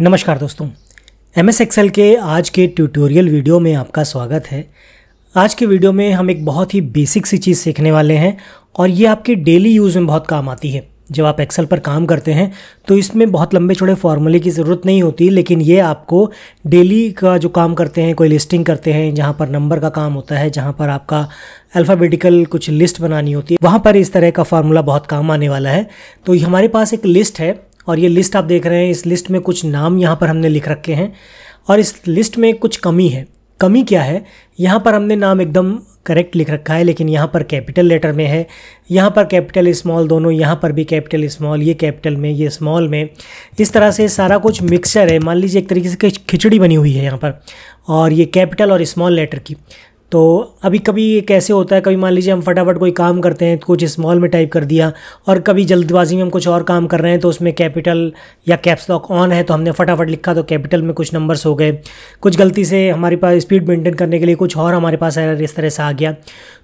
नमस्कार दोस्तों M S XL के आज के ट्यूटोरियल वीडियो में आपका स्वागत है आज के वीडियो में हम एक बहुत ही बेसिक सी चीज़ सीखने वाले हैं और ये आपके डेली यूज़ में बहुत काम आती है जब आप एक्सेल पर काम करते हैं तो इसमें बहुत लंबे छोड़े फार्मूले की ज़रूरत नहीं होती लेकिन ये आपको डेली का जो काम करते हैं कोई लिस्टिंग करते हैं जहाँ पर नंबर का काम होता है जहाँ पर आपका अल्फ़ाबेटिकल कुछ लिस्ट बनानी होती है वहाँ पर इस तरह का फार्मूला बहुत काम आने वाला है तो हमारे पास एक लिस्ट है और ये लिस्ट आप देख रहे हैं इस लिस्ट में कुछ नाम यहाँ पर हमने लिख रखे हैं और इस लिस्ट में कुछ कमी है कमी क्या है यहाँ पर हमने नाम एकदम करेक्ट लिख रखा है लेकिन यहाँ पर कैपिटल लेटर में है यहाँ पर कैपिटल स्मॉल दोनों यहाँ पर भी कैपिटल स्मॉल ये कैपिटल में ये स्मॉल में इस तरह से सारा कुछ मिक्सचर है मान लीजिए एक तरीके से खिचड़ी बनी हुई है यहाँ पर और ये कैपिटल और स्मॉल लेटर की तो अभी कभी कैसे होता है कभी मान लीजिए हम फटाफट कोई काम करते हैं कुछ स्मॉल में टाइप कर दिया और कभी जल्दबाजी में हम कुछ और काम कर रहे हैं तो उसमें कैपिटल या कैप्स लॉक ऑन है तो हमने फटाफट लिखा तो कैपिटल में कुछ नंबर्स हो गए कुछ गलती से हमारे पास स्पीड मेंटेन करने के लिए कुछ और हमारे पास इस तरह से आ गया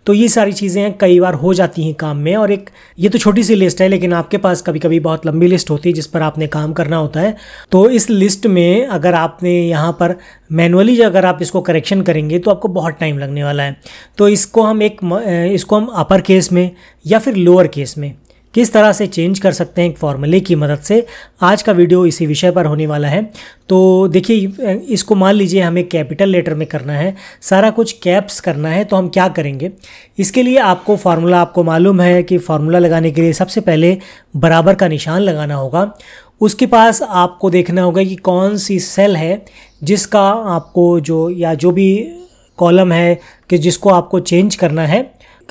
तो ये सारी चीज़ें कई बार हो जाती हैं काम में और एक ये तो छोटी सी लिस्ट है लेकिन आपके पास कभी कभी बहुत लंबी लिस्ट होती है जिस पर आपने काम करना होता है तो इस लिस्ट में अगर आपने यहाँ पर मैनुअली अगर आप इसको करेक्शन करेंगे तो आपको बहुत टाइम लगने वाला है तो इसको हम एक इसको हम अपर केस में या फिर लोअर केस में किस तरह से चेंज कर सकते हैं एक फॉर्मूले की मदद से आज का वीडियो इसी विषय पर होने वाला है तो देखिए इसको मान लीजिए हमें कैपिटल लेटर में करना है सारा कुछ कैप्स करना है तो हम क्या करेंगे इसके लिए आपको फार्मूला आपको मालूम है कि फार्मूला लगाने के लिए सबसे पहले बराबर का निशान लगाना होगा उसके पास आपको देखना होगा कि कौन सी सेल है जिसका आपको जो या जो भी कॉलम है कि जिसको आपको चेंज करना है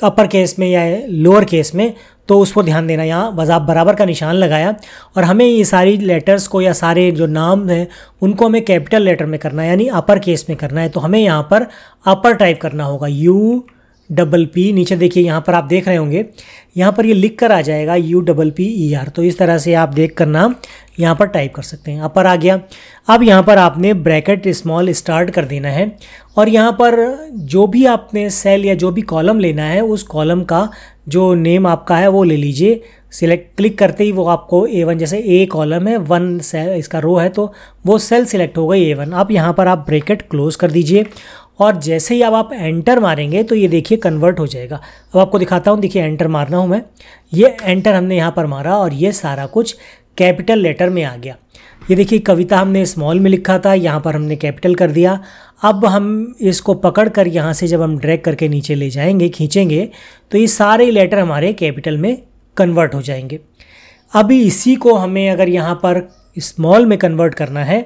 अपर केस में या लोअर केस में तो उस पर ध्यान देना यहाँ बजा बराबर का निशान लगाया और हमें ये सारी लेटर्स को या सारे जो नाम हैं उनको हमें कैपिटल लेटर में करना है यानी अपर केस में करना है तो हमें यहाँ पर अपर टाइप करना होगा यू डबल पी नीचे देखिए यहाँ पर आप देख रहे होंगे यहाँ पर ये यह लिख कर आ जाएगा U double P E R तो इस तरह से आप देख कर नाम यहाँ पर टाइप कर सकते हैं अपर आ गया अब यहाँ पर आपने ब्रैकेट स्मॉल स्टार्ट कर देना है और यहाँ पर जो भी आपने सेल या जो भी कॉलम लेना है उस कॉलम का जो नेम आपका है वो ले लीजिए सिलेक्ट क्लिक करते ही वो आपको ए वन जैसे ए कॉलम है वन सेल इसका रो है तो वो सेल सिलेक्ट हो गई ए वन अब यहाँ पर आप ब्रैकेट क्लोज कर दीजिए और जैसे ही अब आप एंटर मारेंगे तो ये देखिए कन्वर्ट हो जाएगा अब आपको दिखाता हूँ देखिए एंटर मारना हूँ मैं ये एंटर हमने यहाँ पर मारा और ये सारा कुछ कैपिटल लेटर में आ गया ये देखिए कविता हमने स्मॉल में लिखा था यहाँ पर हमने कैपिटल कर दिया अब हम इसको पकड़ कर यहाँ से जब हम ड्रैग करके नीचे ले जाएंगे खींचेंगे तो ये सारे लेटर हमारे कैपिटल में कन्वर्ट हो जाएंगे अभी इसी को हमें अगर यहाँ पर स्मॉल में कन्वर्ट करना है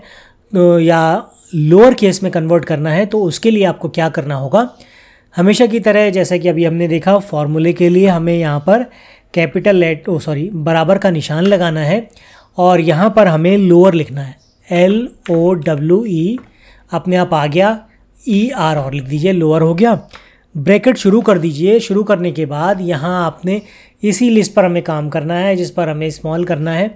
तो या लोअर केस में कन्वर्ट करना है तो उसके लिए आपको क्या करना होगा हमेशा की तरह जैसा कि अभी हमने देखा फॉर्मूले के लिए हमें यहाँ पर कैपिटल लेट ओ सॉरी बराबर का निशान लगाना है और यहाँ पर हमें लोअर लिखना है एल ओ डब्ल्यू ई अपने आप आ गया ई e, आर और लिख दीजिए लोअर हो गया ब्रैकेट शुरू कर दीजिए शुरू करने के बाद यहाँ आपने इसी लिस्ट पर हमें काम करना है जिस पर हमें स्मॉल करना है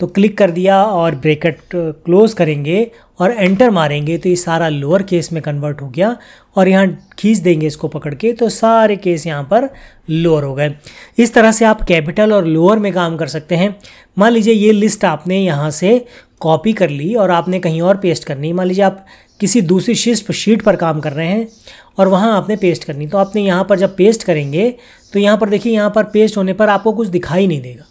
तो क्लिक कर दिया और ब्रेकेट क्लोज करेंगे और एंटर मारेंगे तो ये सारा लोअर केस में कन्वर्ट हो गया और यहाँ खींच देंगे इसको पकड़ के तो सारे केस यहाँ पर लोअर हो गए इस तरह से आप कैपिटल और लोअर में काम कर सकते हैं मान लीजिए ये लिस्ट आपने यहाँ से कॉपी कर ली और आपने कहीं और पेस्ट करनी मान लीजिए आप किसी दूसरी शिस्ट शीट पर काम कर रहे हैं और वहाँ आपने पेस्ट करनी तो आपने यहाँ पर जब पेस्ट करेंगे तो यहाँ पर देखिए यहाँ पर पेस्ट होने पर आपको कुछ दिखाई नहीं देगा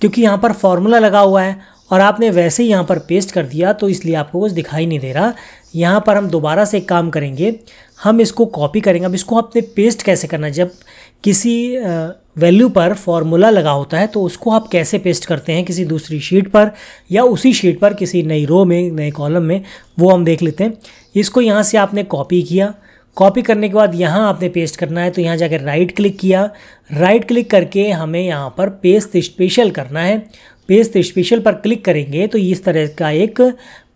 क्योंकि यहाँ पर फॉर्मूला लगा हुआ है और आपने वैसे ही यहाँ पर पेस्ट कर दिया तो इसलिए आपको कुछ दिखाई नहीं दे रहा यहाँ पर हम दोबारा से एक काम करेंगे हम इसको कॉपी करेंगे अब इसको आपने पेस्ट कैसे करना जब किसी वैल्यू पर फॉर्मूला लगा होता है तो उसको आप कैसे पेस्ट करते हैं किसी दूसरी शीट पर या उसी शीट पर किसी नई रो में नए कॉलम में वो हम देख लेते हैं इसको यहाँ से आपने कॉपी किया कॉपी करने के बाद यहाँ आपने पेस्ट करना है तो यहाँ जाकर राइट क्लिक किया राइट क्लिक करके हमें यहाँ पर पेस्ट स्पेशल करना है पेस्ट स्पेशल पर क्लिक करेंगे तो इस तरह का एक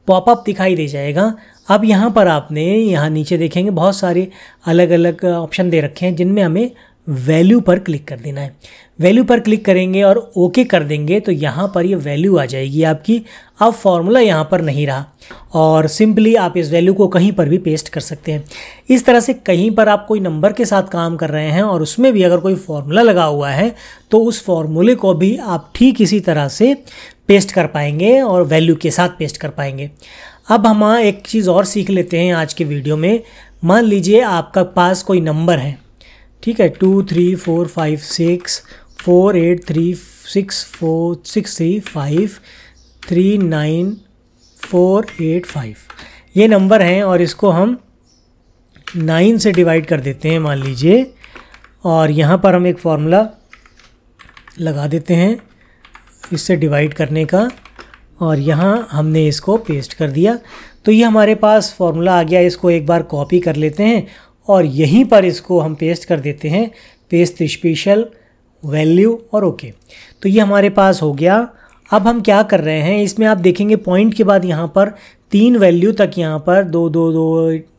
पॉपअप दिखाई दे जाएगा अब यहाँ पर आपने यहाँ नीचे देखेंगे बहुत सारे अलग अलग ऑप्शन दे रखे हैं जिनमें हमें वैल्यू पर क्लिक कर देना है वैल्यू पर क्लिक करेंगे और ओके कर देंगे तो यहाँ पर ये वैल्यू आ जाएगी आपकी अब फॉर्मूला यहाँ पर नहीं रहा और सिंपली आप इस वैल्यू को कहीं पर भी पेस्ट कर सकते हैं इस तरह से कहीं पर आप कोई नंबर के साथ काम कर रहे हैं और उसमें भी अगर कोई फॉर्मूला लगा हुआ है तो उस फॉर्मूले को भी आप ठीक इसी तरह से पेस्ट कर पाएंगे और वैल्यू के साथ पेस्ट कर पाएंगे अब हम एक चीज़ और सीख लेते हैं आज के वीडियो में मान लीजिए आपका पास कोई नंबर है ठीक है two three four five six four eight three six four six three five three nine four eight five ये नंबर हैं और इसको हम नाइन से डिवाइड कर देते हैं मान लीजिए और यहाँ पर हम एक फार्मूला लगा देते हैं इससे डिवाइड करने का और यहाँ हमने इसको पेस्ट कर दिया तो ये हमारे पास फार्मूला आ गया इसको एक बार कॉपी कर लेते हैं और यहीं पर इसको हम पेस्ट कर देते हैं पेस्ट स्पेशल वैल्यू और ओके तो ये हमारे पास हो गया अब हम क्या कर रहे हैं इसमें आप देखेंगे पॉइंट के बाद यहाँ पर तीन वैल्यू तक यहाँ पर दो दो दो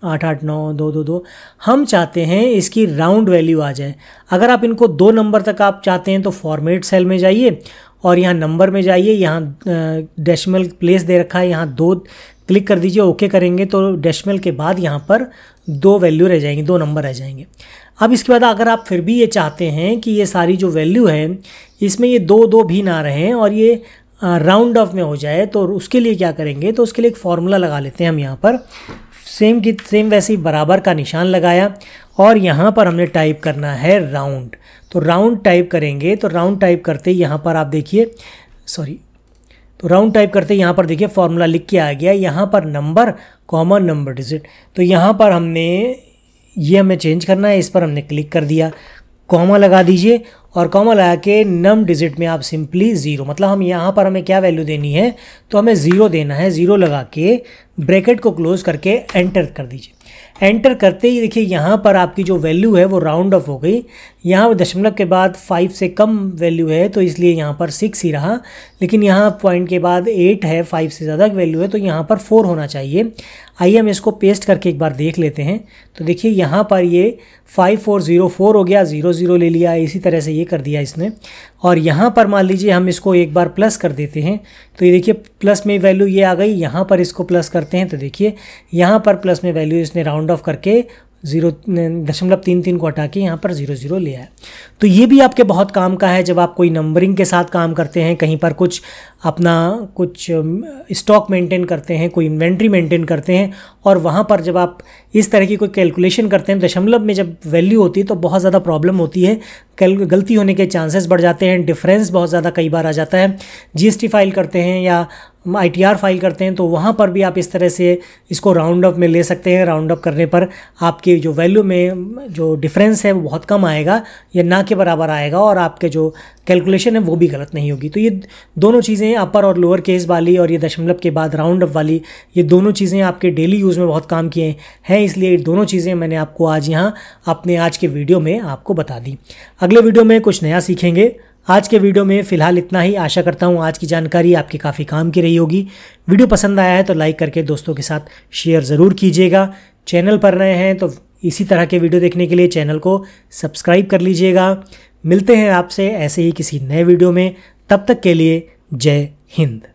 आठ आठ नौ दो दो दो हम चाहते हैं इसकी राउंड वैल्यू आ जाए अगर आप इनको दो नंबर तक आप चाहते हैं तो फॉर्मेट सेल में जाइए और यहाँ नंबर में जाइए यहाँ डैशमल प्लेस दे रखा है यहाँ दो क्लिक कर दीजिए ओके करेंगे तो डैशमल के बाद यहाँ पर दो वैल्यू रह जाएंगी दो नंबर रह जाएंगे अब इसके बाद अगर आप फिर भी ये चाहते हैं कि ये सारी जो वैल्यू है इसमें ये दो दो भी ना रहें और ये राउंड ऑफ में हो जाए तो उसके लिए क्या करेंगे तो उसके लिए एक फार्मूला लगा लेते हैं हम यहाँ पर सेम की सेम वैसे ही बराबर का निशान लगाया और यहाँ पर हमने टाइप करना है राउंड तो राउंड टाइप करेंगे तो राउंड टाइप करते यहाँ पर आप देखिए सॉरी तो राउंड टाइप करते यहाँ पर देखिए फॉर्मूला लिख के आ गया यहाँ पर नंबर कॉमन नंबर डिजिट तो यहाँ पर हमने ये हमें चेंज करना है इस पर हमने क्लिक कर दिया कॉमा लगा दीजिए और कॉमा लगा के नम डिजिट में आप सिंपली ज़ीरो मतलब हम यहाँ पर हमें क्या वैल्यू देनी है तो हमें ज़ीरो देना है ज़ीरो लगा के ब्रैकेट को क्लोज करके एंटर कर दीजिए एंटर करते ही देखिए यहाँ पर आपकी जो वैल्यू है वो राउंड ऑफ हो गई यहाँ दशमलव के बाद फाइव से कम वैल्यू है तो इसलिए यहाँ पर सिक्स ही रहा लेकिन यहाँ पॉइंट के बाद एट है फाइव से ज़्यादा वैल्यू है तो यहाँ पर फोर होना चाहिए आइए हम इसको पेस्ट करके एक बार देख लेते हैं तो देखिए यहाँ पर ये फाइव फोर ज़ीरो फोर हो गया ज़ीरो ज़ीरो ले लिया इसी तरह से ये कर दिया इसने और यहाँ पर मान लीजिए हम इसको एक बार प्लस कर देते हैं तो ये देखिए प्लस में वैल्यू ये आ गई यहाँ पर इसको प्लस करते हैं तो देखिए यहाँ पर प्लस में वैल्यू इसने राउंड ऑफ करके जीरो दशमलव तीन तीन को हटा के यहाँ पर जीरो जीरो लिया है तो ये भी आपके बहुत काम का है जब आप कोई नंबरिंग के साथ काम करते हैं कहीं पर कुछ अपना कुछ स्टॉक मेंटेन करते हैं कोई इन्वेंट्री मेंटेन करते हैं और वहाँ पर जब आप इस तरह की कोई कैलकुलेशन करते हैं दशमलव में जब वैल्यू होती है तो बहुत ज़्यादा प्रॉब्लम होती है गलती होने के चांसेस बढ़ जाते हैं डिफरेंस बहुत ज़्यादा कई बार आ जाता है जीएसटी फाइल करते हैं या आई फाइल करते हैं तो वहाँ पर भी आप इस तरह से इसको राउंड अप में ले सकते हैं राउंड अप करने पर आपके जो वैल्यू में जो डिफरेंस है वो बहुत कम आएगा या ना के बराबर आएगा और आपके जो कैलकुलेशन है वो भी गलत नहीं होगी तो ये दोनों चीज़ें अपर और लोअर केस वाली और ये दशमलव के बाद राउंड अप वाली ये दोनों चीज़ें आपके डेली यूज़ में बहुत काम किए हैं इसलिए दोनों चीज़ें मैंने आपको आज यहाँ अपने आज के वीडियो में आपको बता दी अगले वीडियो में कुछ नया सीखेंगे आज के वीडियो में फिलहाल इतना ही आशा करता हूँ आज की जानकारी आपके काफ़ी काम की रही होगी वीडियो पसंद आया है तो लाइक करके दोस्तों के साथ शेयर ज़रूर कीजिएगा चैनल पर रहे हैं तो इसी तरह के वीडियो देखने के लिए चैनल को सब्सक्राइब कर लीजिएगा मिलते हैं आपसे ऐसे ही किसी नए वीडियो में तब तक के लिए जय हिंद